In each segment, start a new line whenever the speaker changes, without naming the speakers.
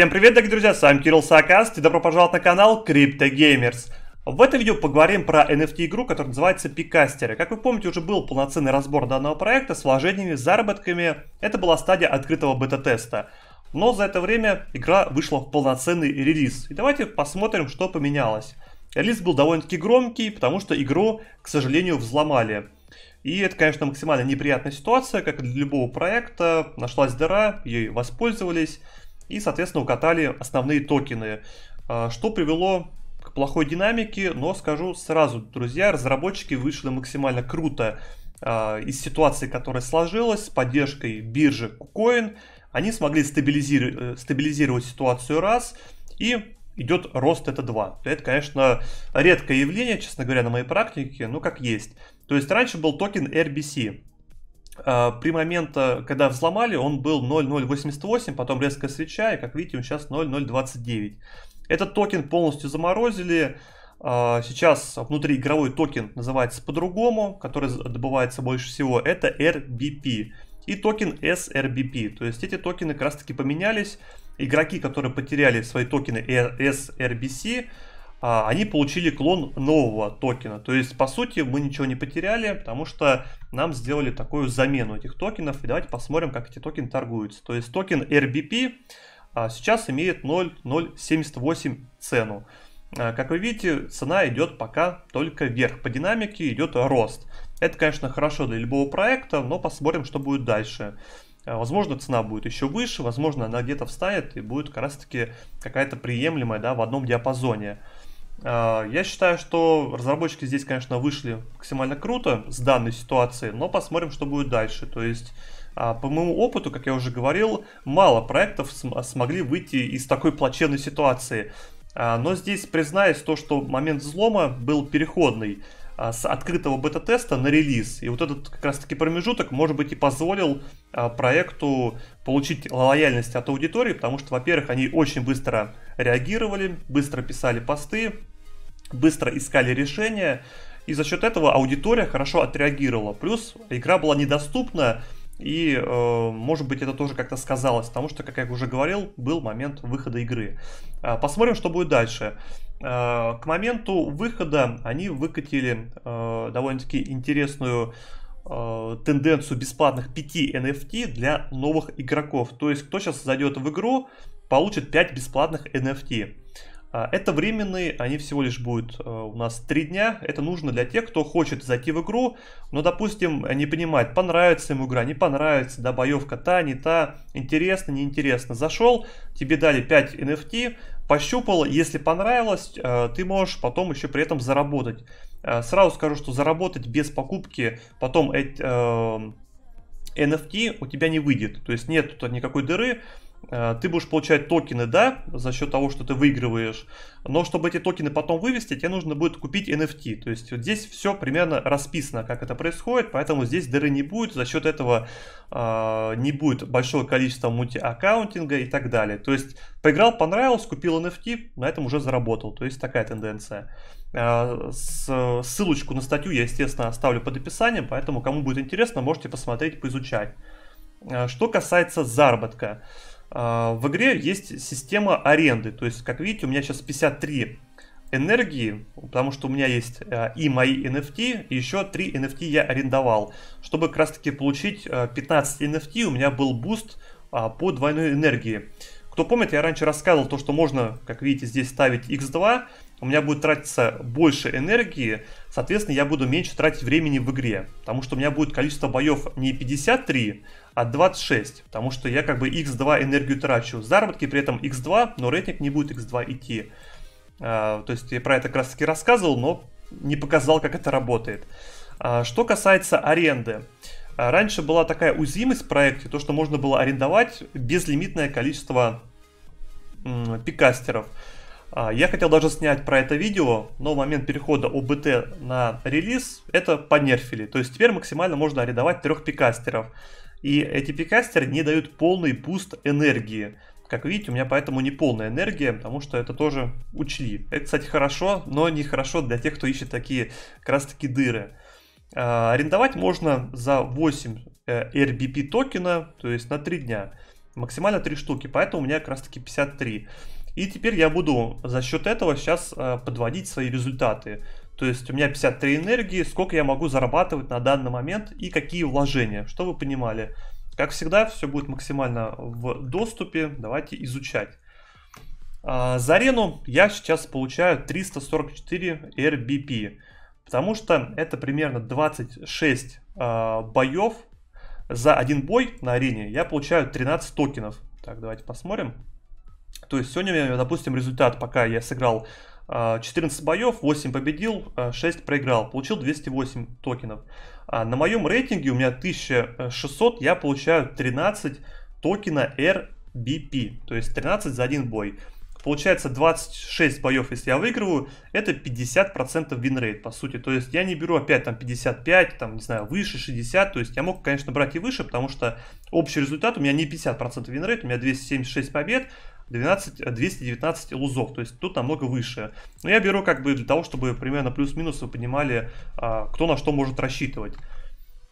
Всем привет, дорогие друзья, с вами Кирилл Саакаст и добро пожаловать на канал Геймерс. В этом видео поговорим про NFT-игру, которая называется Пикастеры. Как вы помните, уже был полноценный разбор данного проекта с вложениями, заработками. Это была стадия открытого бета-теста. Но за это время игра вышла в полноценный релиз. И давайте посмотрим, что поменялось. Релиз был довольно-таки громкий, потому что игру, к сожалению, взломали. И это, конечно, максимально неприятная ситуация, как и для любого проекта. Нашлась дыра, ей воспользовались и, соответственно, укатали основные токены, а, что привело к плохой динамике, но скажу сразу, друзья, разработчики вышли максимально круто а, из ситуации, которая сложилась с поддержкой биржи KuCoin, они смогли стабилизировать, э, стабилизировать ситуацию раз и идет рост это два. Это, конечно, редкое явление, честно говоря, на моей практике, но как есть. То есть раньше был токен RBC. А, при момента, когда взломали, он был 0.088, потом резко свеча, и как видите, он сейчас 0.029. Этот токен полностью заморозили. А, сейчас внутри игровой токен называется по-другому, который добывается больше всего, это RBP и токен SRBP. То есть эти токены как раз таки поменялись. Игроки, которые потеряли свои токены э, SRBC, а, они получили клон нового токена. То есть, по сути, мы ничего не потеряли, потому что нам сделали такую замену этих токенов. И давайте посмотрим, как эти токены торгуются. То есть, токен RBP а, сейчас имеет 0,078 цену. А, как вы видите, цена идет пока только вверх. По динамике идет рост. Это, конечно, хорошо для любого проекта, но посмотрим, что будет дальше. Возможно, цена будет еще выше, возможно, она где-то встанет и будет как раз-таки какая-то приемлемая да, в одном диапазоне. А, я считаю, что разработчики здесь, конечно, вышли максимально круто с данной ситуации, но посмотрим, что будет дальше. То есть, а, по моему опыту, как я уже говорил, мало проектов смогли выйти из такой плачевной ситуации. А, но здесь, признаюсь, то, что момент взлома был переходный – а, с открытого бета-теста на релиз. И вот этот как раз-таки промежуток, может быть, и позволил а, проекту получить лояльность от аудитории, потому что, во-первых, они очень быстро реагировали, быстро писали посты, быстро искали решения, и за счет этого аудитория хорошо отреагировала. Плюс игра была недоступна, и, э, может быть, это тоже как-то сказалось, потому что, как я уже говорил, был момент выхода игры. А, посмотрим, что будет дальше. Э, к моменту выхода они выкатили э, довольно-таки интересную э, тенденцию бесплатных 5 NFT для новых игроков. То есть, кто сейчас зайдет в игру, получит 5 бесплатных NFT. Это временные, они всего лишь будут у нас 3 дня. Это нужно для тех, кто хочет зайти в игру, но, допустим, не понимает, понравится ему игра, не понравится, да, боевка та, не та, интересно, неинтересно. Зашел, тебе дали 5 NFT, пощупал, если понравилось, э, ты можешь потом еще при этом заработать. Э, сразу скажу, что заработать без покупки потом NFT эм, у тебя не выйдет. То есть нет тут никакой дыры. Э, ты будешь получать токены, да, за счет того, что ты выигрываешь, но чтобы эти токены потом вывести, тебе нужно будет купить NFT. То есть вот здесь все примерно расписано, как это происходит, поэтому здесь дыры не будет, за счет этого э, не будет большого количества мульти-аккаунтинга и так далее. То есть поиграл, понравилось, купил NFT, на этом уже заработал. То есть такая тенденция. Э, с, ссылочку на статью я, естественно, оставлю под описанием, поэтому кому будет интересно, можете посмотреть, поизучать. Э, что касается заработка. А, в игре есть система аренды. То есть, как видите, у меня сейчас 53 энергии, потому что у меня есть а, и мои NFT, и еще 3 NFT я арендовал. Чтобы как раз таки получить 15 а, NFT, у меня был буст по двойной энергии. Кто помнит, я раньше рассказывал то, что можно, как видите, здесь ставить x2, у меня будет тратиться больше энергии, соответственно, я буду меньше тратить времени в игре, потому что у меня будет количество боев не 53, а 26, потому что я как бы x2 энергию трачу. Заработки при этом x2, но рейтинг не будет x2 идти. А, то есть я про это как раз таки рассказывал, но не показал, как это работает. А, что касается аренды. А, раньше была такая узимость в проекте, то, что можно было арендовать безлимитное количество пикастеров. А, я хотел даже снять про это видео, но в момент перехода ОБТ на релиз это понерфили. То есть теперь максимально можно арендовать трех пикастеров. И эти пикастеры не дают полный буст энергии. Как видите, у меня поэтому не полная энергия, потому что это тоже учли. Это, кстати, хорошо, но нехорошо для тех, кто ищет такие как раз таки дыры. А, арендовать можно за 8 э, RBP токена, то есть на 3 дня. Максимально 3 штуки, поэтому у меня как раз таки 53. И теперь я буду за счет этого сейчас а, подводить свои результаты. То есть у меня 53 энергии, сколько я могу зарабатывать на данный момент и какие вложения, что вы понимали. Как всегда, все будет максимально в доступе, давайте изучать. А, за арену я сейчас получаю 344 RBP, потому что это примерно 26 а, боев. За один бой на арене я получаю 13 токенов. Так, давайте посмотрим. То есть сегодня, допустим, результат, пока я сыграл 14 а, боев, 8 победил, 6 а, проиграл, получил 208 токенов. А на моем рейтинге у меня 1600, я получаю 13 токена RBP, то есть 13 за один бой. Получается 26 боев, если я выигрываю, это 50% винрейт, по сути. То есть я не беру опять там 55, там, не знаю, выше 60. То есть я мог, конечно, брать и выше, потому что общий результат у меня не 50% винрейт, у меня 276 побед, 12, 219 э, лузов, то есть тут намного выше. Но я беру как бы для того, чтобы примерно плюс-минус вы понимали, а, кто на что может рассчитывать.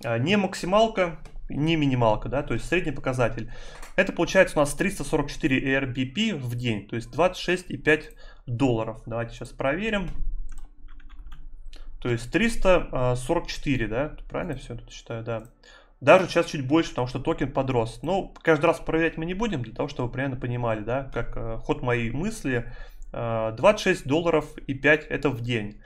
А, не максималка, не минималка, да, то есть средний показатель. Это получается у нас 344 ARBP в день, то есть 26,5 долларов. Давайте сейчас проверим. То есть 344, да, правильно все тут считаю, да. Даже сейчас чуть больше, потому что токен подрос. Но ну, каждый раз проверять мы не будем, для того, чтобы вы примерно понимали, да, как э, ход моей мысли. Э, 26 долларов и 5 это в день.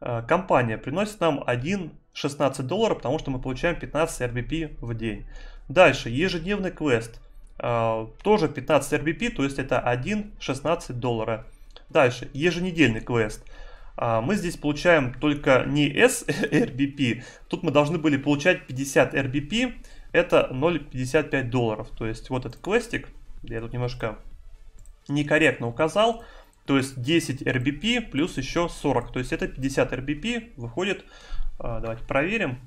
Э, компания приносит нам 1 16 долларов, потому что мы получаем 15 RBP в день. Дальше, ежедневный квест. А, тоже 15 RBP, то есть это 1,16 доллара. Дальше, еженедельный квест. А, мы здесь получаем только не S RBP, тут мы должны были получать 50 RBP, это 0,55 долларов. То есть вот этот квестик, я тут немножко некорректно указал, то есть 10 RBP плюс еще 40, то есть это 50 RBP выходит а, давайте проверим.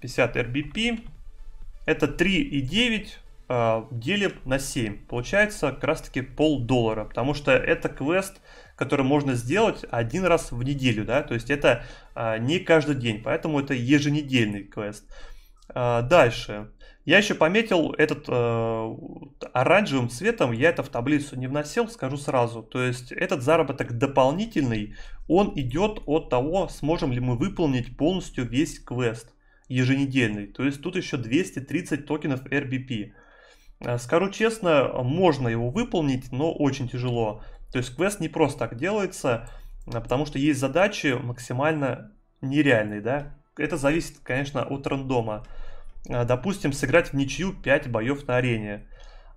50 RBP. Это 3,9 а, делим на 7. Получается как раз таки полдоллара. Потому что это квест, который можно сделать один раз в неделю. да, То есть это а, не каждый день. Поэтому это еженедельный квест. А, дальше. Я еще пометил этот э, оранжевым цветом, я это в таблицу не вносил, скажу сразу. То есть этот заработок дополнительный, он идет от того, сможем ли мы выполнить полностью весь квест еженедельный. То есть тут еще 230 токенов RBP. А, скажу честно, можно его выполнить, но очень тяжело. То есть квест не просто так делается, а, потому что есть задачи максимально нереальные, да. Это зависит, конечно, от рандома. А, допустим, сыграть в ничью 5 боев на арене.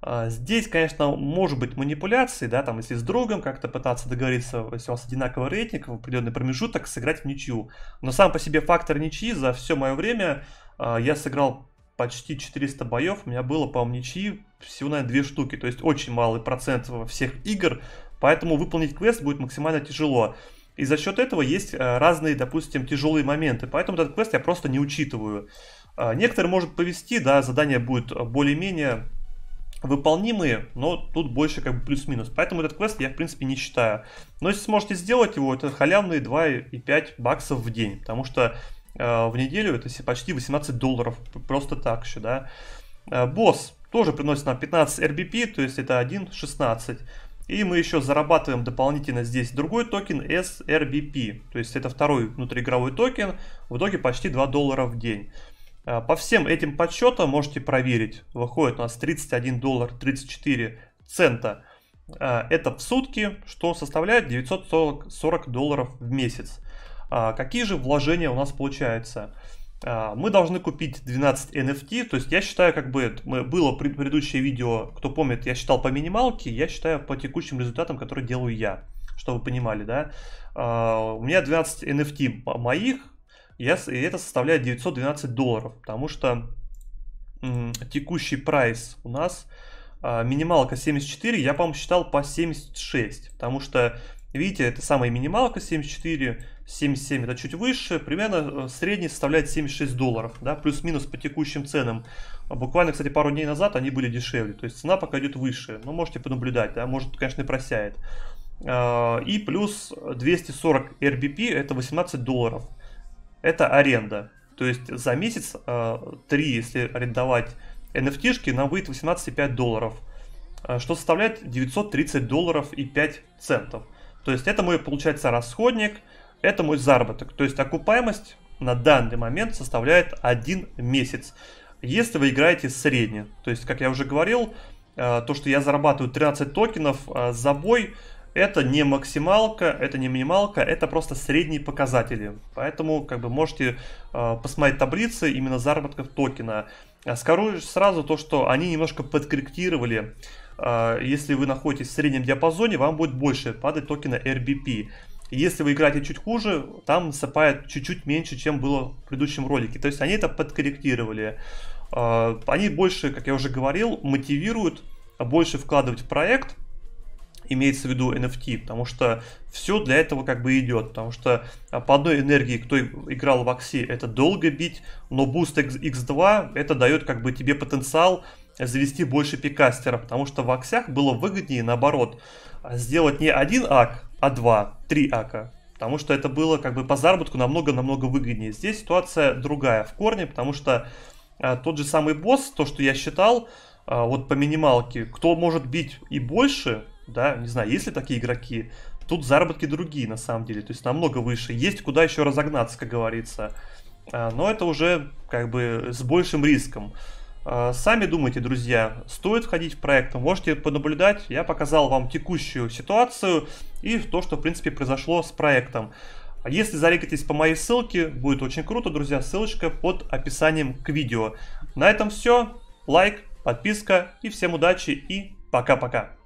А, здесь, конечно, может быть манипуляции, да, там, если с другом как-то пытаться договориться, если у вас одинаковый рейтинг, в определенный промежуток сыграть в ничью. Но сам по себе фактор ничьи за все мое время а, я сыграл почти 400 боев, у меня было, по-моему, ничьи всего, наверное, две штуки, то есть очень малый процент во всех игр, поэтому выполнить квест будет максимально тяжело. И за счет этого есть разные, допустим, тяжелые моменты, поэтому этот квест я просто не учитываю. А, некоторым может повести, да, задания будут а, более-менее выполнимые, но тут больше как бы плюс-минус. Поэтому этот квест я в принципе не считаю. Но если сможете сделать его, это халявные 2,5 баксов в день, потому что э, в неделю это почти 18 долларов просто так еще, да. Э, босс тоже приносит нам 15 RBP, то есть это 1.16. И мы еще зарабатываем дополнительно здесь другой токен SRBP, то есть это второй внутриигровой токен, в итоге почти 2 доллара в день. А, по всем этим подсчетам можете проверить. Выходит у нас 31 доллар 34 цента. А, это в сутки, что составляет 940 долларов в месяц. А, какие же вложения у нас получаются? Мы должны купить 12 NFT, то есть я считаю, как бы было предыдущее видео, кто помнит, я считал по минималке, я считаю по текущим результатам, которые делаю я, чтобы вы понимали, да. У меня 12 NFT моих, и это составляет 912 долларов, потому что текущий прайс у нас а, минималка 74, я, по-моему, считал по 76, потому что, видите, это самая минималка 74, 77 это чуть выше, примерно э, средний составляет 76 долларов, да, плюс-минус по текущим ценам. Буквально, кстати, пару дней назад они были дешевле, то есть цена пока идет выше, ну, можете понаблюдать, да, может, конечно, и просяет. А, и плюс 240 RBP, это 18 долларов это аренда. То есть за месяц 3, э, если арендовать NFT, нам выйдет 18,5 долларов, э, что составляет 930 долларов и 5 центов. То есть это мой, получается, расходник, это мой заработок. То есть окупаемость на данный момент составляет 1 месяц. Если вы играете средне, то есть, как я уже говорил, э, то, что я зарабатываю 13 токенов за бой – это не максималка, это не минималка, это просто средние показатели. Поэтому как бы можете э, посмотреть таблицы именно заработков токена. А скажу сразу то, что они немножко подкорректировали. Э, если вы находитесь в среднем диапазоне, вам будет больше падать токена RBP. Если вы играете чуть хуже, там сыпает чуть-чуть меньше, чем было в предыдущем ролике. То есть они это подкорректировали. Э, они больше, как я уже говорил, мотивируют больше вкладывать в проект – имеется в виду NFT, потому что все для этого как бы идет, потому что а, по одной энергии, кто играл в Акси, это долго бить, но буст X2 это дает как бы тебе потенциал завести больше пикастера, потому что в Аксях было выгоднее наоборот сделать не один ак, а два, три ака, потому что это было как бы по заработку намного-намного выгоднее. Здесь ситуация другая в корне, потому что а, тот же самый босс, то, что я считал, а, вот по минималке, кто может бить и больше, да, не знаю, есть ли такие игроки, тут заработки другие на самом деле, то есть намного выше, есть куда еще разогнаться, как говорится, а, но это уже как бы с большим риском. А, сами думайте, друзья, стоит входить в проект, можете понаблюдать, я показал вам текущую ситуацию и то, что в принципе произошло с проектом. А если зарегайтесь по моей ссылке, будет очень круто, друзья, ссылочка под описанием к видео. На этом все, лайк, подписка и всем удачи и пока-пока.